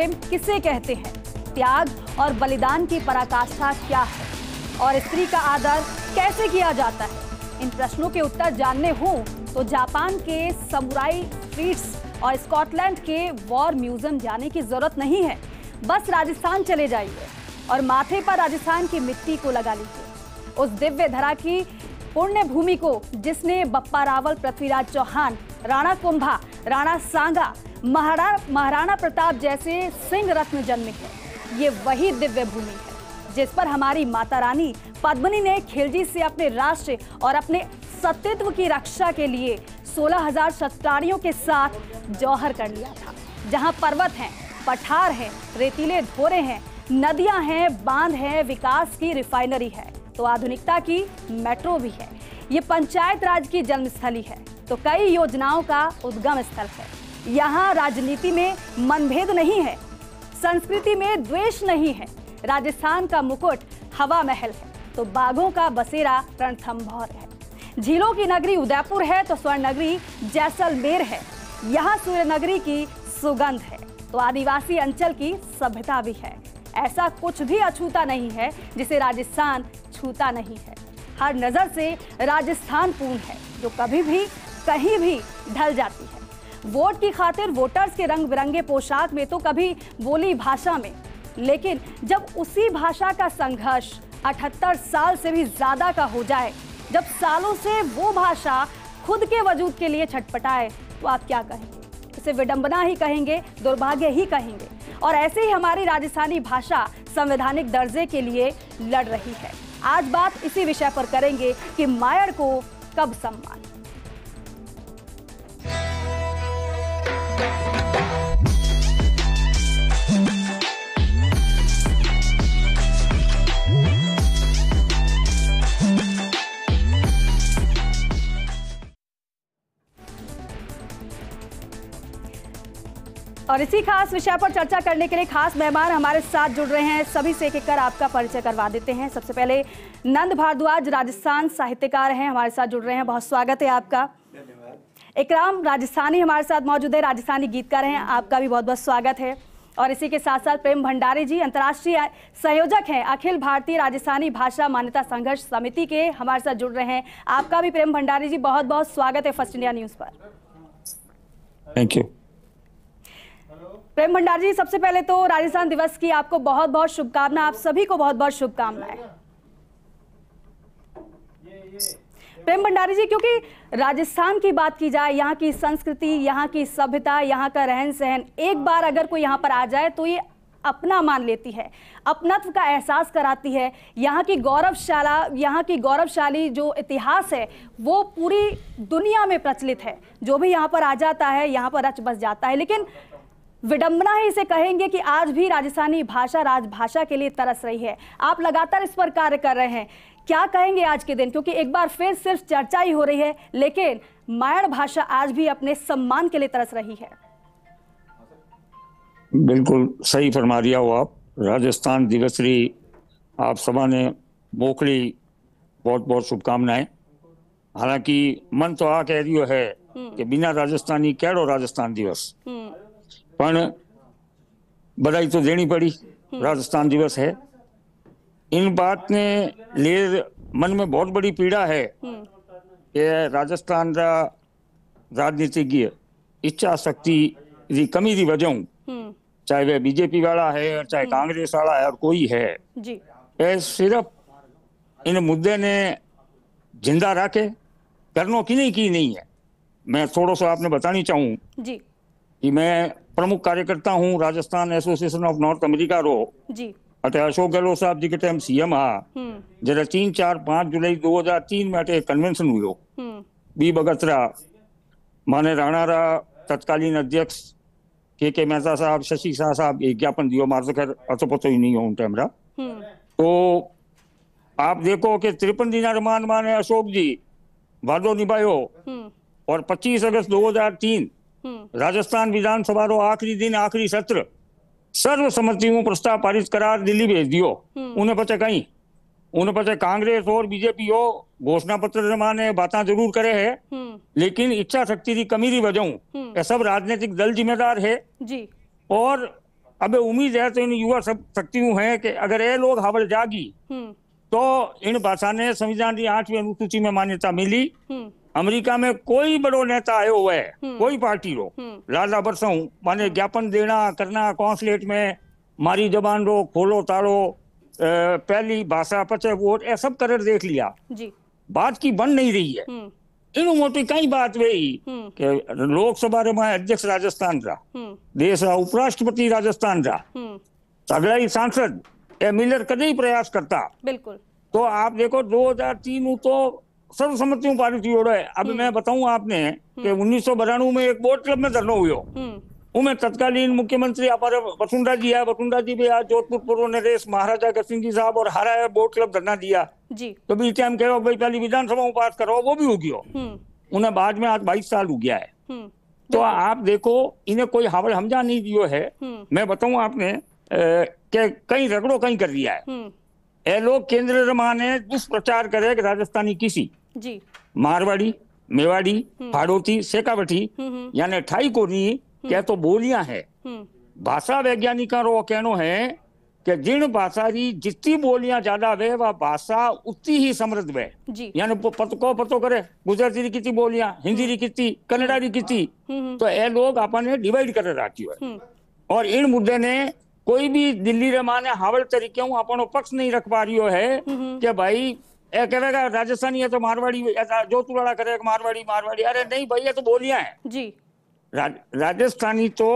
प्रेम किसे कहते हैं त्याग और बलिदान की पराकाष्ठा क्या है और स्त्री का आदर कैसे किया जाता है इन प्रश्नों के उत्तर जानने हो तो जापान के समुराई स्ट्रीट्स और स्कॉटलैंड के वॉर म्यूजियम जाने की जरूरत नहीं है बस राजस्थान चले जाइए और माथे पर राजस्थान की मिट्टी को लगा लीजिए उस दिव्य धरा की पुण्य भूमि को जिसने बप्पा रावल पृथ्वीराज चौहान राणा कुंभा राणा सांगा महारा महाराणा प्रताप जैसे सिंह रत्न जन्म है ये वही दिव्य भूमि है जिस पर हमारी माता रानी पद्मनी ने खिलजी से अपने राष्ट्र और अपने सत्यत्व की रक्षा के लिए सोलह हजार शस्त्रारियों के साथ जौहर कर लिया था जहाँ पर्वत हैं पठार हैं रेतीले धोरे हैं नदियां हैं बांध हैं विकास की रिफाइनरी है तो आधुनिकता की मेट्रो भी है ये पंचायत राज की जन्मस्थली है तो कई योजनाओं का उद्गम स्थल है यहाँ राजनीति में मनभेद नहीं है संस्कृति में द्वेष नहीं है राजस्थान का मुकुट हवा महल है तो बाघों का बसेरा रणथम्भौर है झीलों की नगरी उदयपुर है तो स्वर्ण नगरी जैसलमेर है यहाँ सूर्य नगरी की सुगंध है तो आदिवासी अंचल की सभ्यता भी है ऐसा कुछ भी अछूता नहीं है जिसे राजस्थान छूता नहीं है हर नज़र से राजस्थान पूर्ण है जो कभी भी कहीं भी ढल जाती है वोट की खातिर वोटर्स के रंग बिरंगे पोशाक में तो कभी बोली भाषा में लेकिन जब उसी भाषा का संघर्ष अठहत्तर साल से भी ज्यादा का हो जाए जब सालों से वो भाषा खुद के वजूद के लिए छटपटाए तो आप क्या कहेंगे इसे विडंबना ही कहेंगे दुर्भाग्य ही कहेंगे और ऐसे ही हमारी राजस्थानी भाषा संवैधानिक दर्जे के लिए लड़ रही है आज बात इसी विषय पर करेंगे कि मायर को कब सम्मान और इसी खास विषय पर चर्चा करने के लिए खास मेहमान हमारे साथ जुड़ रहे हैं सभी से एक एक कर आपका परिचय करवा देते हैं सबसे पहले नंद भारद्वाज राजस्थान साहित्यकार हैं हमारे साथ जुड़ रहे हैं बहुत स्वागत है आपका इकराम राजस्थानी हमारे साथ मौजूद है राजस्थानी गीतकार हैं आपका भी बहुत बहुत स्वागत है और इसी के साथ साथ प्रेम भंडारी जी अंतर्राष्ट्रीय संयोजक हैं अखिल भारतीय राजस्थानी भाषा मान्यता संघर्ष समिति के हमारे साथ जुड़ रहे हैं आपका भी प्रेम भंडारी जी बहुत बहुत स्वागत है फर्स्ट इंडिया न्यूज़ पर थैंक यू प्रेम भंडार जी सबसे पहले तो राजस्थान दिवस की आपको बहुत बहुत शुभकामना आप सभी को बहुत बहुत शुभकामनाएं प्रेम भंडारी जी क्योंकि राजस्थान की बात की जाए यहाँ की संस्कृति यहाँ की सभ्यता यहाँ का रहन सहन एक बार अगर कोई यहाँ पर आ जाए तो ये अपना मान लेती है अपनत्व का एहसास कराती है यहाँ की गौरवशाला यहाँ की गौरवशाली जो इतिहास है वो पूरी दुनिया में प्रचलित है जो भी यहाँ पर आ जाता है यहाँ पर रच बस जाता है लेकिन विडंबना ही इसे कहेंगे कि आज भी राजस्थानी भाषा राजभाषा के लिए तरस रही है आप लगातार इस पर कार्य कर रहे हैं क्या कहेंगे आज के दिन क्योंकि एक बार फिर सिर्फ चर्चा ही हो रही है लेकिन मायण भाषा आज भी अपने सम्मान के लिए तरस रही है बिल्कुल सही फरमा रिया हो आप राजस्थान दिवस आप सभा ने मोखड़ी बहुत बहुत शुभकामनाएं हालांकि मन तो आ कह रही है हम्म। कि बिना राजस्थानी कहो राजस्थान दिवस हम्म। પણ બધાઈ તો દેણી पड़ी राजस्थान दिवस है इन बात ने ले मन में बहुत बड़ी पीड़ा है कि राजस्थान का राजनीतिज्ञ इच्छा शक्ति की कमी की वजह चाहे वह बीजेपी वाला है और चाहे कांग्रेस वाला है और कोई है ये सिर्फ इन मुद्दे ने जिंदा रखे करनो कि नहीं की नहीं है मैं थोड़ा सा आपने बतानी चाहूँ कि मैं प्रमुख कार्यकर्ता हूँ Rajasthan association of north America रो जी अटे अशोक गहलोत साहब जी के टाइम सीएम हा हम्म। जरा तीन चार पांच जुलाई 2003 में अटे कन्वेंशन हुयो हम्म। बी बगतरा माने राणा रा तत्कालीन अध्यक्ष के के मेहता साहब शशि शाह साहब एक ज्ञापन दियो मार तो खैर अतो पतो ही नहीं हो उन टाइम रा हम्म। तो आप देखो कि तिरपन दिन रिमांड माने अशोक जी वादो निभायो और 25 अगस्त 2003 हम्म। राजस्थान विधानसभा आखिरी दिन आखिरी सत्र सर्वसम्मति સર્વસંમતિમાં પ્રસ્તાવ પારિત કરાર દિલ્હી ભેજ દિયો ઉને પછી કઈ उन्हें पता कांग्रेस और बीजेपी हो घोषणा पत्र ने बात जरूर करे है हम्म। लेकिन इच्छा शक्ति की कमी की वजह हम्म। ये सब राजनीतिक दल जिम्मेदार है जी। और अब उम्मीद है तो इन युवा सब शक्तियों है कि अगर ये लोग हवल जागी तो इन भाषा ने संविधान की आठवीं अनुसूची में मान्यता मिली अमेरिका में कोई बड़ो नेता आयो हुआ है हम्म। कोई पार्टी रो लाला हम्म। बरसों माने ज्ञापन देना करना कॉन्सुलेट में मारी जबान रो खोलो तारो पहली भाषा पचे वोट ये सब कर देख लिया जी। बात की बन नहीं रही है हम्म। इन मोटी कई बात वही कि लोकसभा रे में अध्यक्ष राजस्थान रा देश रा उपराष्ट्रपति राजस्थान रा तगड़ा सांसद ए मिलर कदई प्रयास करता बिल्कुल तो आप देखो 2003 तो सर्वसम्मति पारित हो रहा है अभी हम्म। मैं बताऊं आपने कि हम्म। उन्नीस में एक बोर्ड क्लब में धरना हुआ उनमें हम्म। तत्कालीन मुख्यमंत्री अपर वसुंधरा जी है वसुंधरा जी भी आज जोधपुर पूर्व नरेश महाराजा कृष्ण जी साहब और हरा बोर्ड क्लब धरना दिया जी तो बीच टाइम कहो भाई पहले विधानसभा पास करो वो भी हो हो उन्हें बाद में आज बाईस साल हो गया है तो आप देखो इन्हें कोई हवल हमजा नहीं दियो है मैं बताऊ आपने के कहीं रगड़ो कहीं कर दिया है ए लोग केंद्र माने दुष्प्रचार करे राजस्थानी किसी जी मारवाड़ी मेवाड़ी हम्म। फाड़ोती सेकावटी हम्म, हम्म। यानी ठाई नहीं क्या तो बोलियां है भाषा वैज्ञानिका रो कहना है कि जिन भाषा की जितनी बोलियां ज्यादा वे वह भाषा उतनी ही समृद्ध वे यानी पत को पतो करे गुजराती की कितनी बोलियां हिंदी की कितनी कन्नडा की कितनी हाँ, हाँ। तो ये लोग अपन डिवाइड कर रखी है और इन मुद्दे ने कोई भी दिल्ली रे माने हावल तरीके हूँ अपनो पक्ष नहीं रख पा रही है कि भाई એ કહેવાય કે રાજસ્થાની તો મારવાड़ी जोतुलाड़ा करे मारवाड़ी मारवाड़ी अरे नहीं भैया तो बोलियां हैं जी राजस्थानी तो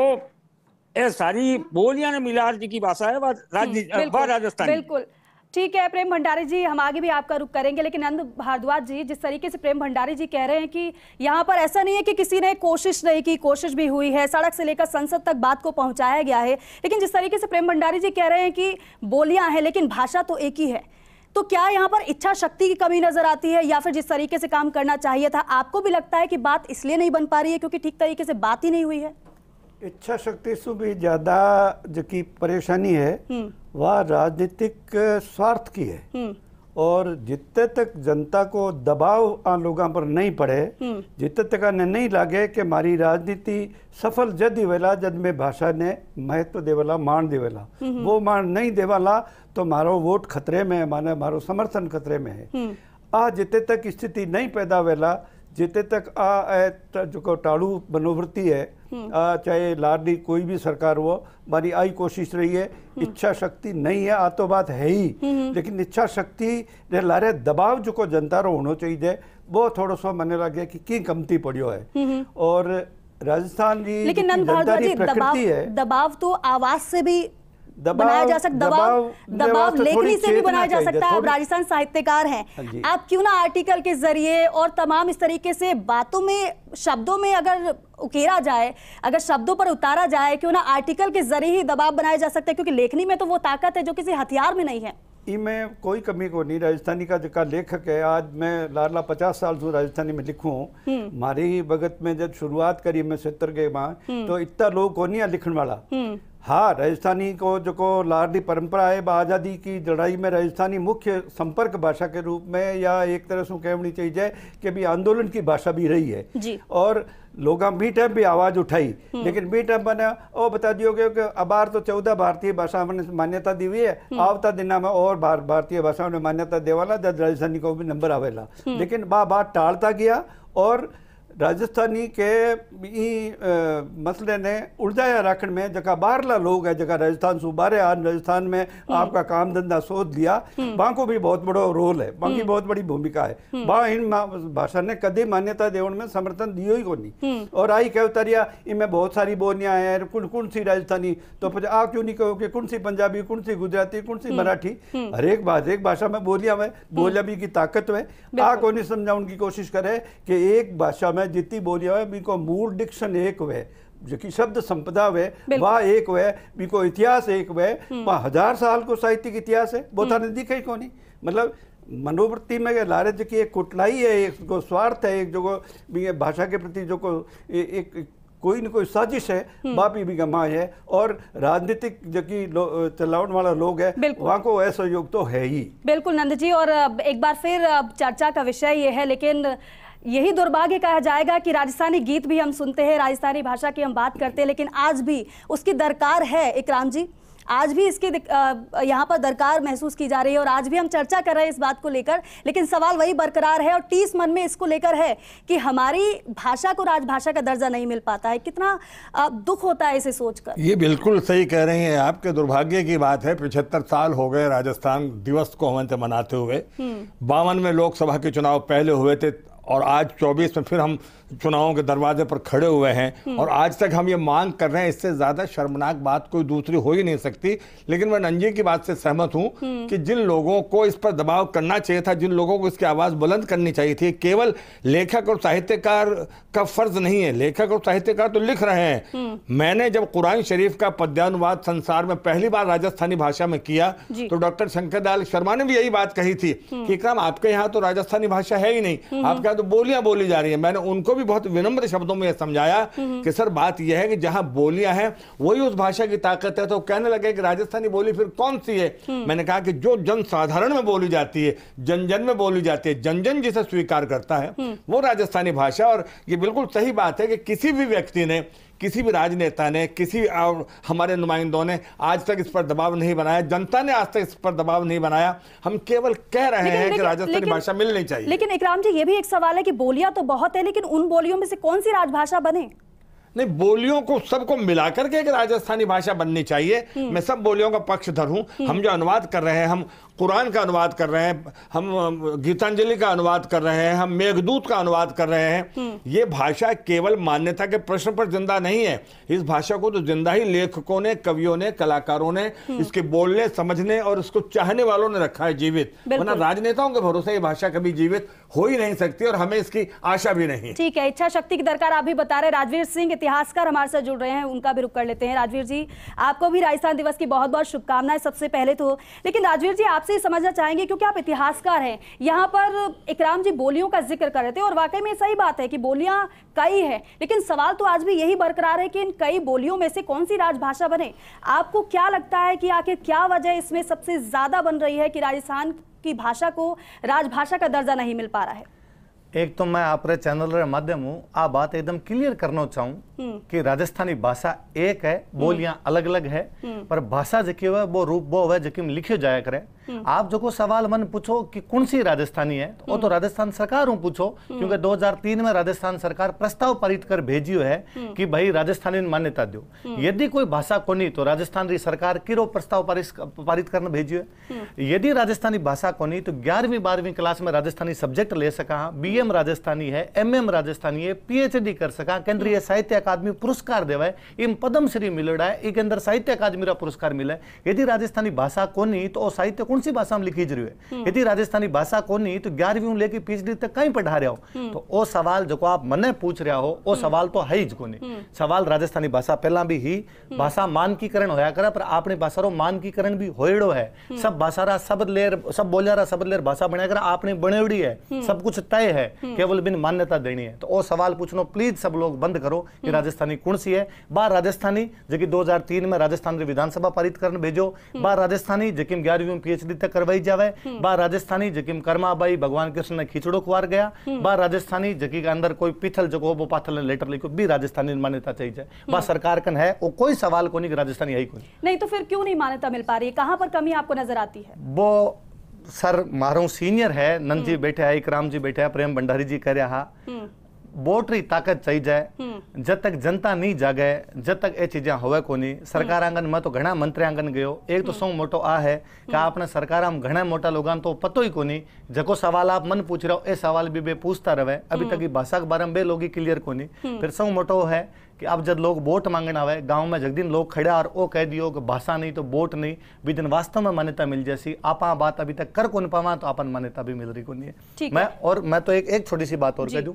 ए सारी बोलियां ने मिला की भाषा है वह राजस्थानी बिल्कुल ठीक है प्रेम भंडारी जी हम आगे भी आपका रुख करेंगे लेकिन नंद भारद्वाज जी जिस तरीके से प्रेम भंडारी जी कह रहे हैं कि यहाँ पर ऐसा नहीं है कि किसी ने कोशिश नहीं की कोशिश भी हुई है सड़क से लेकर संसद तक बात को पहुंचाया गया है लेकिन जिस तरीके से प्रेम भंडारी जी कह रहे हैं कि बोलियां हैं लेकिन भाषा तो एक ही है तो क्या यहाँ पर इच्छा शक्ति की कमी नजर आती है या फिर जिस तरीके से काम करना चाहिए था आपको भी लगता है कि बात इसलिए नहीं बन पा रही है क्योंकि ठीक तरीके से बात ही नहीं हुई है इच्छा शक्ति से भी ज्यादा जो की परेशानी है हम्म। वह राजनीतिक स्वार्थ की है हम्म। और जितने तक जनता को दबाव आ लोगों पर नहीं पड़े हम्म। जितने तक ने नहीं लगे कि मारी राजनीति सफल जद ही वेला जद में भाषा ने महत्व देवला मान देवला हम्म। वो मान नहीं देवाला तो मारो वोट खतरे में है माने मारो समर्थन खतरे में है हम्म। आ जितने तक स्थिति नहीं पैदा वेला जितने तक आ जो टाड़ू मनोवृत्ति है हम्म। चाहे लाडली कोई भी सरकार हो हमारी आई कोशिश रही है हम्म। इच्छा शक्ति नहीं है आ तो बात है ही हम्म, लेकिन इच्छा शक्ति ने लारे दबाव जो को जनता रो होना चाहिए वो थोड़ा सा मन लगे कि की कमती पड़ियो है और राजस्थान जी लेकिन दबाव, दबाव तो आवाज से भी बनाया जा सकता दबाव दबाव लेखनी से भी बनाया जा सकता है आप राजस्थान साहित्यकार हैं हाँ आप क्यों ना आर्टिकल के जरिए और तमाम इस तरीके से बातों में शब्दों में अगर उकेरा जाए अगर शब्दों पर उतारा जाए क्यों ना आर्टिकल के जरिए ही दबाव बनाया जा सकता है क्योंकि लेखनी में तो वो ताकत है जो किसी हथियार में नहीं है इनमें कोई कमी को नहीं राजस्थानी का जो लेखक है आज मैं लाला पचास साल से राजस्थानी में लिखूं ही हम्म। भगत में जब शुरुआत करी मैं सत्तर के माँ हम्म। तो इतना लोग को नहीं लिखने वाला हम्म। हाँ राजस्थानी को जो को लाडली परंपरा है आज़ादी की लड़ाई में राजस्थानी मुख्य संपर्क भाषा के रूप में या एक तरह से कहनी चाहिए कि भी आंदोलन की भाषा भी रही है जी। और लोग बी टाइम भी आवाज़ उठाई हम्म। लेकिन बी टाइम बने ओ बता दियो कि अबार तो चौदह भारतीय भाषा ने मान्यता दी हुई है हम्म। आवता दिना में और भार, भारतीय भाषाओं ने मान्यता देवाला जब राजस्थानी को भी नंबर आवेला हम्म। लेकिन बा बात टालता गया और राजस्थानी के ई मसले ने उर्जा राखण में जगह बारला लोग है जगह राजस्थान से उबारे आज राजस्थान में हम्म। आपका काम धंधा सोच लिया वहां हम्म। को भी बहुत बड़ो रोल है वहां की हम्म। बहुत बड़ी भूमिका है वहाँ इन भाषा ने कदे मान्यता देवण में समर्थन दियो ही को नहीं और आई कह उतरिया इनमें बहुत सारी बोलियां हैं कुण कुण सी राजस्थानी तो आप क्यों नहीं कहो कि कौन सी पंजाबी कौन सी गुजराती कौन सी मराठी हर एक भाषा एक भाषा में बोलिया में बोलिया की ताकत में आ को नहीं समझाने की कोशिश करे कि एक भाषा में मैं जितनी बोलिया हुआ હોય બીકો મૂળ ડિક્શન એક વે જેકી शब्द संपदा वे वह एक वे બીકો इतिहास एक વે हम्म। वह हजार साल को साहित्यिक इतिहास है वो બોતાને दिखे नहीं मतलब मनोवृत्ति में लारे जो की एक कुटलाई है एक जो स्वार्थ है एक जो भाषा के प्रति जो को एक कोई न कोई साजिश है बापी भी गमा है और राजनीतिक जो की चलावन वाला लोग है वहां को ऐसा योग तो है ही बिल्कुल नंद जी और एक बार फिर चर्चा का विषय ये है लेकिन यही दुर्भाग्य कहा जाएगा कि राजस्थानी गीत भी हम सुनते हैं राजस्थानी भाषा की हम बात करते हैं लेकिन आज भी उसकी दरकार है इकराम जी आज भी इसकी यहाँ पर दरकार महसूस की जा रही है और आज भी हम चर्चा कर रहे हैं इस बात को लेकर लेकिन सवाल वही बरकरार है और टीस मन में इसको लेकर है कि हमारी भाषा को राजभाषा का दर्जा नहीं मिल पाता है कितना दुख होता है इसे सोचकर ये बिल्कुल सही कह रहे हैं आपके दुर्भाग्य की बात है पिछहत्तर साल हो गए राजस्थान दिवस को हम मनाते हुए हम्म। बावन में लोकसभा के चुनाव पहले हुए थे और आज चौबीस में फिर हम चुनावों के दरवाजे पर खड़े हुए हैं हम्म। और आज तक हम ये मांग कर रहे हैं इससे ज़्यादा शर्मनाक बात कोई दूसरी हो ही नहीं सकती लेकिन मैं नंजी की बात से सहमत हूँ हम्म। कि जिन लोगों को इस पर दबाव करना चाहिए था जिन लोगों को इसकी आवाज़ बुलंद करनी चाहिए थी केवल लेखक और साहित्यकार का फ़र्ज़ नहीं है लेखक और साहित्यकार तो लिख रहे हैं हम्म। मैंने जब कुरान शरीफ का पद्यानुवाद संसार में पहली बार राजस्थानी भाषा में किया तो डॉक्टर शंकर दयाल शर्मा ने भी यही बात कही थी कि इकराम आपके यहाँ तो राजस्थानी भाषा है ही नहीं आपके यहाँ तो बोलियां बोली जा रही है मैंने उनको भी भी बहुत विनम्र शब्दों में समझाया हम्म। कि सर बात यह है कि जहां बोलियां हैं वही उस भाषा की ताकत है तो कहने लगे कि राजस्थानी बोली फिर कौन सी है हम्म। मैंने कहा कि जो जन साधारण में बोली जाती है जन जन में बोली जाती है जन जन जिसे स्वीकार करता है हम्म। वो राजस्थानी भाषा और ये बिल्कुल सही बात है कि किसी भी व्यक्ति ने किसी भी राजनेता ने किसी भी और हमारे नुमाइंदों ने आज तक इस पर दबाव नहीं बनाया जनता ने आज तक इस पर दबाव नहीं बनाया हम केवल कह रहे हैं कि राजस्थानी भाषा मिलनी चाहिए लेकिन इकराम जी ये भी एक सवाल है कि बोलियां तो बहुत है लेकिन उन बोलियों में से कौन सी राजभाषा बने नहीं बोलियों को सबको मिला करके एक राजस्थानी भाषा बननी चाहिए हम्म। मैं सब बोलियों का पक्षधर हूं हम्म। हम जो अनुवाद कर रहे हैं हम कुरान का अनुवाद कर रहे हैं हम गीतांजलि का अनुवाद कर रहे हैं हम मेघदूत का अनुवाद कर रहे हैं हम्म। ये भाषा केवल मान्यता के प्रश्न पर जिंदा नहीं है इस भाषा को तो जिंदा ही लेखकों ने कवियों ने कलाकारों ने हम्म। इसके बोलने समझने और इसको चाहने वालों ने रखा है जीवित वरना राजनेताओं के भरोसे ये भाषा कभी जीवित हो ही नहीं सकती और हमें इसकी आशा भी नहीं ठीक है इच्छा शक्ति की दरकार आप भी बता रहे राजवीर सिंह इतिहासकार हमारे साथ जुड़ रहे हैं उनका भी रुख कर लेते हैं राजवीर जी आपको भी राजस्थान दिवस की बहुत बहुत शुभकामनाएं सबसे पहले तो लेकिन राजवीर जी आप आपसे समझना चाहेंगे क्योंकि आप इतिहासकार हैं यहाँ पर इकराम जी बोलियों का जिक्र कर रहे थे और वाकई में सही बात है कि बोलियाँ कई हैं लेकिन सवाल तो आज भी यही बरकरार है कि इन कई बोलियों में से कौन सी राजभाषा बने आपको क्या लगता है कि आखिर क्या वजह इसमें सबसे ज़्यादा बन रही है कि राजस्थान की भाषा को राजभाषा का दर्जा नहीं मिल पा रहा है एक तो मैं आप चैनल रे माध्यम हूँ आ बात एकदम क्लियर करना चाहूँ हम्म। कि राजस्थानी भाषा एक है हम्म। बोलियां अलग अलग है हम्म। पर भाषा जी हुआ वो रूप वो है जी लिखे जाया करे आप जो को सवाल मन पूछो कि कौन सी राजस्थानी है तो वो तो राजस्थान सरकार हूँ पूछो क्योंकि 2003 में राजस्थान सरकार प्रस्ताव पारित कर भेजियो है कि भाई राजस्थानी मान्यता दो यदि कोई भाषा कोनी तो राजस्थान री सरकार किरो प्रस्ताव पारित करने भेजियो है यदि राजस्थानी भाषा कोनी तो ग्यारहवीं बारहवीं क्लास में राजस्थानी सब्जेक्ट ले सका बी एम એમ રાજસ્થાની હે એમ એમ રાજસ્થानी पीएचडी कर सका केंद्रीय साहित्य अकादमी पुरस्कार देवाए इम पद्मश्री मिलड़ा है एक अंदर साहित्य अकादमी का पुरस्कार मिला है यदि राजस्थानी भाषा कोनी तो साहित्य कौन सी भाषा में लिखी जरूर है यदि राजस्थानी भाषा कोनी तो ग्यारहवीं लेके पीएचडी तक कहीं पढ़ा रहे हो तो वो सवाल जो आप मन पूछ रहा हो वो सवाल तो है ही कोनी सवाल राजस्थानी भाषा पहला भी ही भाषा मानकीकरण होया करा पर आपने भाषा रो मानकीकरण भी होयड़ो है सब भाषा रा सब लेर सब बोलिया रा सब लेर भाषा बनाया करा आपने बनेवड़ी है सब कुछ तय है हम्म। केवल बिन मान्यता देनी है तो वो सवाल पूछना प्लीज सब लोग बंद करो कि हम्म। राजस्थानी कौन सी है बार राजस्थानी जबकि 2003 में राजस्थान री विधानसभा पारित करने भेजो हम्म। बार राजस्थानी जबकि ग्यारहवीं पीएचडी तक करवाई जावे बार राजस्थानी जबकि कर्माबाई भगवान कृष्ण ने खिचड़ो खुआर गया बार राजस्थानी जबकि अंदर कोई पिथल जो वो पाथल ने लेटर लिखो भी राजस्थानी मान्यता चाहिए बार सरकार कन है वो कोई सवाल को नहीं राजस्थानी है ही कोई नहीं तो फिर क्यों नहीं मान्यता मिल पा रही है कहाँ पर कमी आपको नजर आती है वो सर मारो सीनियर है नंद जी हम्म। बैठे है इकराम जी बैठे प्रेम भंडारी जी कर हम्म। वोट री ताकत चाहिए जाए हम्म। जब तक जनता नहीं जागे जब तक ये चीजें होवे को सरकार आंगन में तो घना मंत्री आंगन गयो एक तो सौ मोटो आ है कि आपने सरकार में घना मोटा लोग तो पतो ही कोनी जको सवाल आप मन पूछ रहे हो ये सवाल भी बे पूछता रहे अभी तक भाषा के बारे में बे लोग क्लियर कोनी फिर सौ मोटो है कि अब जब लोग वोट मांगने आवे गांव में जग दिन लोग खड़ा और वो कह दियो कि भाषा नहीं तो वोट नहीं विदिन वास्तव में मान्यता मिल जैसी आप बात अभी तक कर कौन पावा तो अपन मान्यता भी मिल रही कौन है मैं और मैं तो एक एक छोटी सी बात और कह दूँ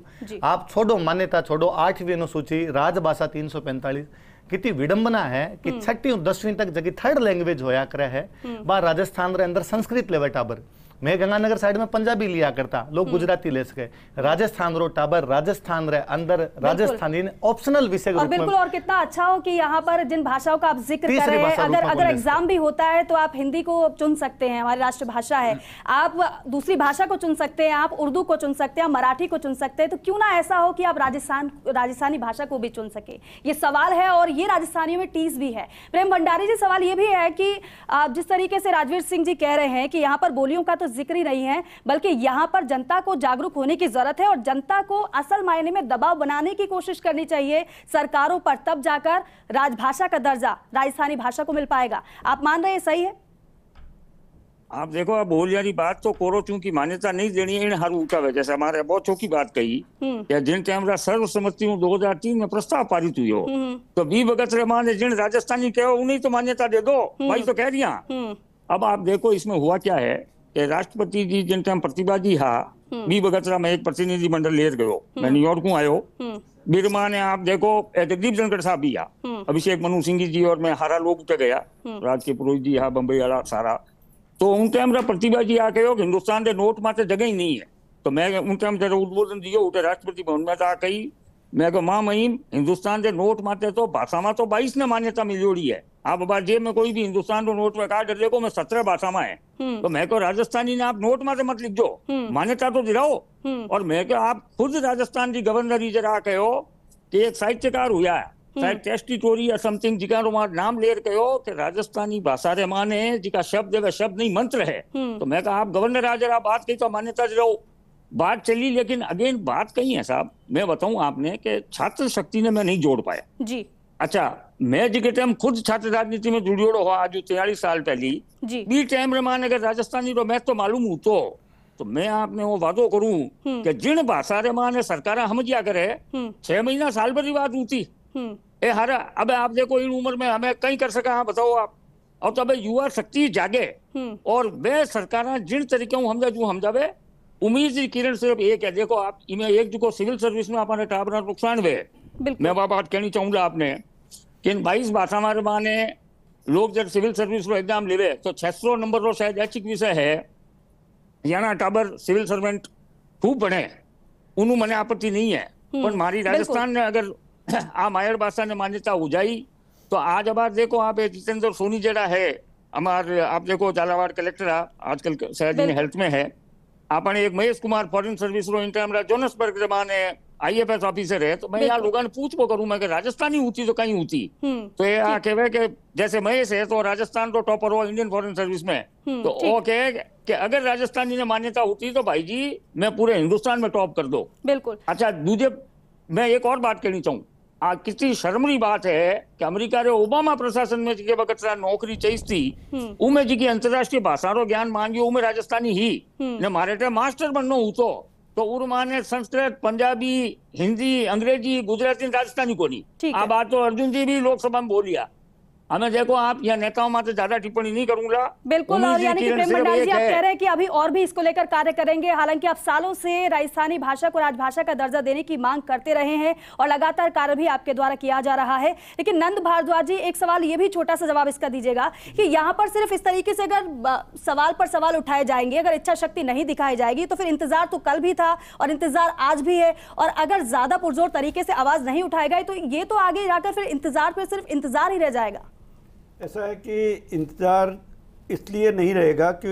आप छोड़ो मान्यता छोड़ो आठवीं अनुसूची राजभाषा तीन सौ पैंतालीस कितनी विडंबना है कि हम्म। छठी और दसवीं तक जगह थर्ड लैंग्वेज होया करे है वह हम्म। राजस्थान रे अंदर संस्कृत लेवे टाबर मैं गंगानगर साइड में पंजाबी लिया करता लोग हम्म। गुजराती ले सके राजस्थान रो टाबर राजस्थान रहे अंदर राजस्थान ऑप्शनल विषय और बिल्कुल और कितना अच्छा हो कि यहाँ पर जिन भाषाओं का आप जिक्र कर रहे हैं अगर अगर एग्जाम भी होता है तो आप हिंदी को चुन सकते हैं हमारी राष्ट्रभाषा है हम्म। आप दूसरी भाषा को चुन सकते हैं आप उर्दू को चुन सकते हैं मराठी को चुन सकते हैं तो क्यों ना ऐसा हो कि आप राजस्थान राजस्थानी भाषा को भी चुन सके ये सवाल है और ये राजस्थानियों में टीस भी है प्रेम भंडारी जी सवाल ये भी है कि आप जिस तरीके से राजवीर सिंह जी कह रहे हैं कि यहाँ पर बोलियों का तो जिक्र ही नहीं है बल्कि यहाँ पर जनता को जागरूक होने की जरूरत है और जनता को असल मायने में दबाव बनाने की कोशिश करनी चाहिए सरकारों पर तब जाकर राजभाषा का दर्जा राजस्थानी भाषा को मिल पाएगा आप मान रहे हैं सही है आप देखो अब बोल जारी बात तो कोरो चूंकि मान्यता नहीं देनी है इन हर ऊंचा वजह से हमारे बहुत चौकी बात कही हम्म। या जिन कैमरा सर्वसम्मति हूँ दो हजार तीन में प्रस्ताव पारित हुई हो हम्म। तो बी भगत रहमान ने जिन राजस्थानी कहो उन्हें तो मान्यता दे दो हम्म। भाई तो कह दिया अब आप देखो इसमें हुआ क्या है राष्ट्रपति जी जिन टाइम પ્રતિબાજી हा बी बगतरा મેં एक प्रतिनिधि मंडल लेर गयो मैं न्यूयॉर्क हूँ आयो बिरमा ने आप देखो जगदीप धनखड़ साहब भी अभिषेक मनु सिंह जी और मैं हारा लोग उठ गया राज के पुरोहित जी हा बम्बई वाला सारा तो उन टाइम प्रतिभा जी आ कहो हिंदुस्तान के नोट माते जगह ही नहीं है तो मैं उन टाइम जरा उद्बोधन दियो उठे राष्ट्रपति भवन में आ कही मैं कहो मां महीम हिंदुस्तान के नोट माते तो भाषा में तो बाईस ने मान्यता मिलोड़ी है आप जेब में कोई भी हिंदुस्तान को नोट में હિન્દુસ્તાનનો देखो मैं सत्रह भाषा में है हम्म। तो मैं तो राजस्थानी ने आप नोट में से मत लिख दो हम्म। मान्यता तो दिलाओ हम्म। और मैं क्या आप खुद राजस्थान की गवर्नर ही जरा कहो कि एक साहित्यकार हुआ है शायद टेस्टी टोरी या समथिंग जिका नाम लेर कहो कि राजस्थानी भाषा रे माने जिका शब्द है शब्द नहीं मंत्र है तो मैं कहा आप गवर्नर आज आप बात कही तो मान्यता रहो बात चली लेकिन अगेन बात कही है साहब मैं बताऊं आपने कि छात्र शक्ति ने मैं नहीं जोड़ पाया जी अच्छा मैं जी टाइम खुद छात्र राजनीति में માં જોડ્યો હો આજ તેયાલીસ पहली बी टाइम रे રે માને કે तो રો મેં તો तो मैं आपने वो वादो करूं हम्म। कि जिन भाषा रे माने सरकार हम समझिया करे हम्म। छह महीना साल भर बात होती हम्म। ए हर अब आप देखो इन उम्र में हमें कहीं कर सका हाँ बताओ आप और तो अब युवा शक्ति जागे और वे सरकार जिन तरीके हूँ हमजा जू हमजावे उम्मीद जी किरण सिर्फ एक है देखो आप इमें एक जो सिविल सर्विस में आपने टाबर नुकसान हुए मैं बात कहनी चाहूंगा आपने इन બાવીસ ભાષામાં માને લોક જગ સિવિલ સર્વિસનો એક્ઝામ લેવે તો છસો નંબરનો શાયદ ઐચ્છિક વિષય હે યાના ટાબર સિવિલ સર્વેન્ટ ખૂબ ભણે ઉનું મને આપત્તિ નહીં હે પણ મારી રાજસ્થान ने अगर આ માયર ભાષા ને માન્યતા हो जाई तो आज अब आप देखो आप जितेंद्र सोनी जरा है हमारे आप देखो झालावाड़ कलेक्टर आजकल शायद हेल्थ में है आपने एक महेश कुमार फॉरेन सर्विस रो इंटरम जोनसबर्ग जमाने आई एफ एस ऑफिसर है तो मैं यहाँ लोगों ने पूछ वो ઊંચી मैं राजस्थानी ઊંચી तो कहीं तो ये यहाँ कहे कि जैसे महेश है तो राजस्थान तो टॉपर हुआ इंडियन फॉरेन सर्विस में तो वो कहे कि अगर राजस्थानी ने मान्यता होती तो भाई जी मैं पूरे हिंदुस्तान में टॉप कर दो बिल्कुल अच्छा दूजे मैं एक और बात कहनी चाहूँ आ कितनी शर्मरी बात है कि अमेरिका रे ओबामा प्रशासन में जिके वक्त नौकरी चाहिए थी उमे जी की अंतरराष्ट्रीय भाषा रो ज्ञान मांगियो उमे राजस्थानी ही ने मारे मास्टर बननो हूँ तो तो उर्माने संस्कृत पंजाबी हिंदी अंग्रेजी गुजराती राजस्थानी को नहीं आ बात तो अर्जुन जी भी लोकसभा में बोलिया हमें देखो आप या नेताओं में ज्यादा टिप्पणी नहीं करूंगा बिल्कुल और यानी कि प्रेम मंडल जी आप कह रहे हैं कि अभी और भी इसको लेकर कार्य करेंगे हालांकि आप सालों से राजस्थानी भाषा को राजभाषा का दर्जा देने की मांग करते रहे हैं और लगातार कार्य भी आपके द्वारा किया जा रहा है लेकिन नंद भारद्वाज जी एक सवाल ये भी छोटा सा जवाब इसका दीजिएगा कि यहाँ पर सिर्फ इस तरीके से अगर सवाल पर सवाल उठाए जाएंगे अगर इच्छा शक्ति नहीं दिखाई जाएगी तो फिर इंतजार तो कल भी था और इंतजार आज भी है और अगर ज्यादा पुरजोर तरीके से आवाज नहीं उठाएगा तो ये तो आगे जाकर फिर इंतजार पर सिर्फ इंतजार ही रह जाएगा ऐसा है कि इंतजार इसलिए नहीं रहेगा कि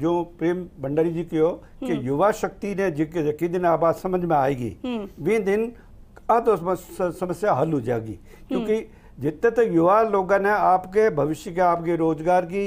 जो प्रेम भंडारी जी की हो कि हम्म। युवा शक्ति ने जिस दिन आवाज समझ में आएगी हम्म। वे दिन तो समस्या हल हो जाएगी हम्म। क्योंकि जितने तक युवा लोग ने आपके भविष्य के आपके रोजगार की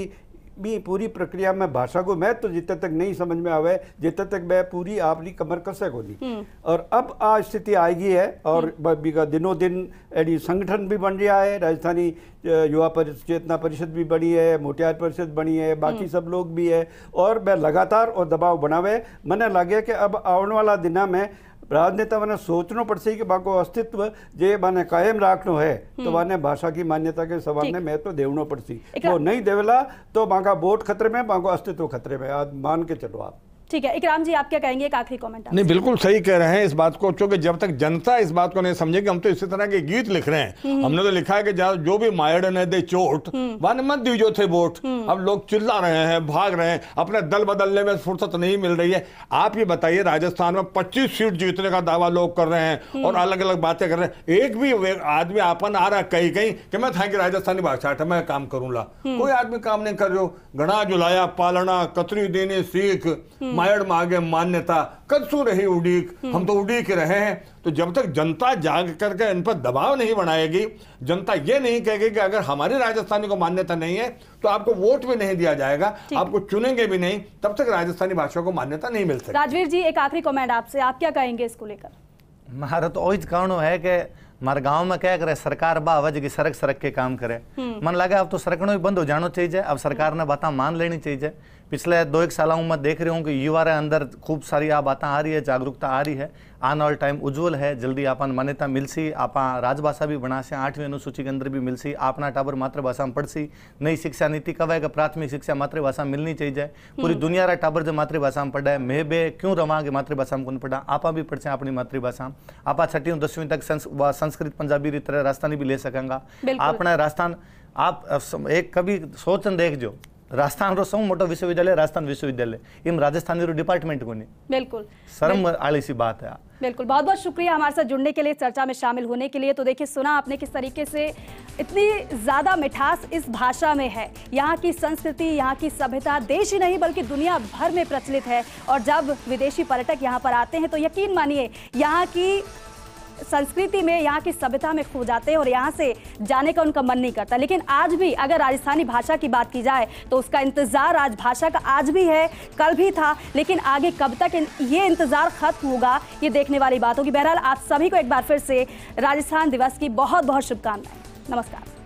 भी पूरी प्रक्रिया में भाषा को मैं तो जितने तक नहीं समझ में आवे जितने तक मैं पूरी आपकी कमर कसे को नहीं हम्म। और अब आ स्थिति आएगी है और हम्म। दिनों दिन एडी संगठन भी बन रहा है राजस्थानी युवा परिषद चेतना परिषद भी बनी है मोटियार परिषद बनी है बाकी हम्म। सब लोग भी है और मैं लगातार और दबाव बनावे मैंने लगे कि अब आने वाला दिना में राजनेता मैंने सोचना पड़ सी कि बाको अस्तित्व जे मैंने कायम राखनो है तो मैंने हम्म। भाषा की मान्यता के सवाल ने मैं तो देवनो पड़ सी वो नहीं देवला तो बाका वोट खतरे में बाको अस्तित्व खतरे में आज मान के चलो आप ठीक है इकराम जी आप क्या कहेंगे एक आखिरी कमेंट नहीं बिल्कुल सही कह रहे हैं इस बात को क्योंकि जब तक जनता इस बात को नहीं समझेगी हम तो इसी तरह के गीत लिख रहे हैं हम्म। हमने तो लिखा है कि जो भी मायड़ ने दे चोट हम्म। वन मत दीजो थे वोट हम्म। अब लोग चिल्ला रहे हैं भाग रहे हैं अपने दल बदलने में फुर्सत नहीं मिल रही है आप ये बताइए राजस्थान में पच्चीस सीट जीतने का दावा लोग कर रहे हैं और अलग अलग बातें कर रहे हैं एक भी आदमी आपन आ रहा कहीं कहीं कि मैं था कि राजस्थानी भाषा है तो मैं काम करूंगा कोई आदमी काम नहीं कर रहे हो घना जुलाया पालना कतरी देने सीख मायड़ मागे मान्यता कदसू रही उड़ीक हम्म। हम तो उड़ीक रहे हैं तो जब तक जनता जाग करके इन पर दबाव नहीं बनाएगी जनता ये नहीं कहेगी कि अगर हमारे राजस्थानी को मान्यता नहीं है तो आपको वोट भी नहीं दिया जाएगा आपको चुनेंगे भी नहीं तब तक राजस्थानी भाषा को मान्यता नहीं मिल सकती राजवीर जी एक आखिरी कॉमेंट आपसे आप क्या कहेंगे इसको लेकर महारा तो वही कारण है कि हमारे गांव में क्या करे सरकार बावज की सड़क सड़क के काम करे हम्म। मन लगा अब तो सड़कों भी बंद हो जाना चाहिए अब सरकार ने बात मान लेनी चाहिए पिछले दो एक सालों में देख रहा हूँ कि युवा अंदर खूब सारी आ बातें आ रही है जागरूकता आ रही है आन ऑल टाइम उज्जवल है जल्दी आपन मान्यता मिलसी आप राजभाषा भी बना से आठवीं अनुसूची के अंदर भी मिलसी अपना टाबर मातृभाषा में पढ़सी नई शिक्षा नीति कब है कि प्राथमिक शिक्षा मातृभाषा में मिलनी चाहिए पूरी हम्म। दुनिया रा टाबर जो मातृभाषा में पढ़ा है मैं बे क्यों रमा कि मातृभाषा में कौन पढ़ा आप भी पढ़ सें अपनी मातृभाषा आप छठी दसवीं तक संस्कृत पंजाबी री तरह राजस्थानी भी ले सकेंगे अपना राजस्थान आप एक कभी सोचन देख जो राजस्थान रो ರಾಜಸ್ಥಾನ ಸೌಟೋ ವಿಶ್ವವಿದ್ಯಾಲಯ ರಾಜಸ್ಥಾನ ವಿश्वविद्यालय इम रो डिपार्टमेंट को नहीं बिल्कुल शर्म आली सी बात है बिल्कुल बहुत बहुत शुक्रिया हमारे साथ जुड़ने के लिए चर्चा में शामिल होने के लिए तो देखिए सुना आपने किस तरीके से इतनी ज़्यादा मिठास इस भाषा में है यहाँ की संस्कृति यहाँ की सभ्यता देश ही नहीं बल्कि दुनिया भर में प्रचलित है और जब विदेशी पर्यटक यहाँ पर आते हैं तो यकीन मानिए यहाँ की संस्कृति में यहाँ की सभ्यता में खो जाते हैं और यहाँ से जाने का उनका मन नहीं करता लेकिन आज भी अगर राजस्थानी भाषा की बात की जाए तो उसका इंतज़ार आज भाषा का आज भी है कल भी था लेकिन आगे कब तक ये इंतज़ार ख़त्म होगा ये देखने वाली बात होगी बहरहाल आप सभी को एक बार फिर से राजस्थान दिवस की बहुत बहुत शुभकामनाएं नमस्कार